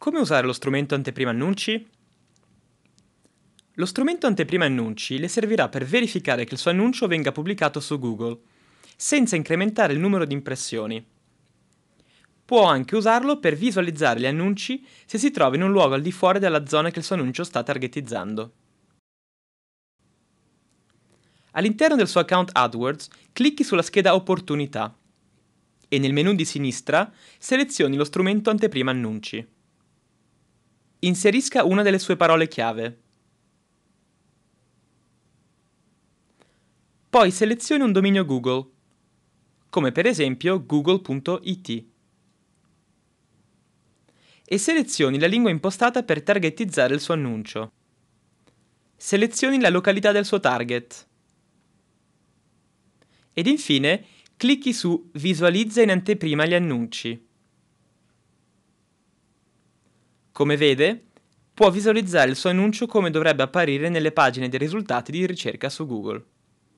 Come usare lo strumento anteprima annunci? Lo strumento anteprima annunci le servirà per verificare che il suo annuncio venga pubblicato su Google, senza incrementare il numero di impressioni. Può anche usarlo per visualizzare gli annunci se si trova in un luogo al di fuori della zona che il suo annuncio sta targetizzando. All'interno del suo account AdWords clicchi sulla scheda Opportunità e nel menu di sinistra selezioni lo strumento anteprima annunci. Inserisca una delle sue parole chiave. Poi selezioni un dominio Google, come per esempio google.it. E selezioni la lingua impostata per targetizzare il suo annuncio. Selezioni la località del suo target. Ed infine clicchi su Visualizza in anteprima gli annunci. Come vede, può visualizzare il suo annuncio come dovrebbe apparire nelle pagine dei risultati di ricerca su Google.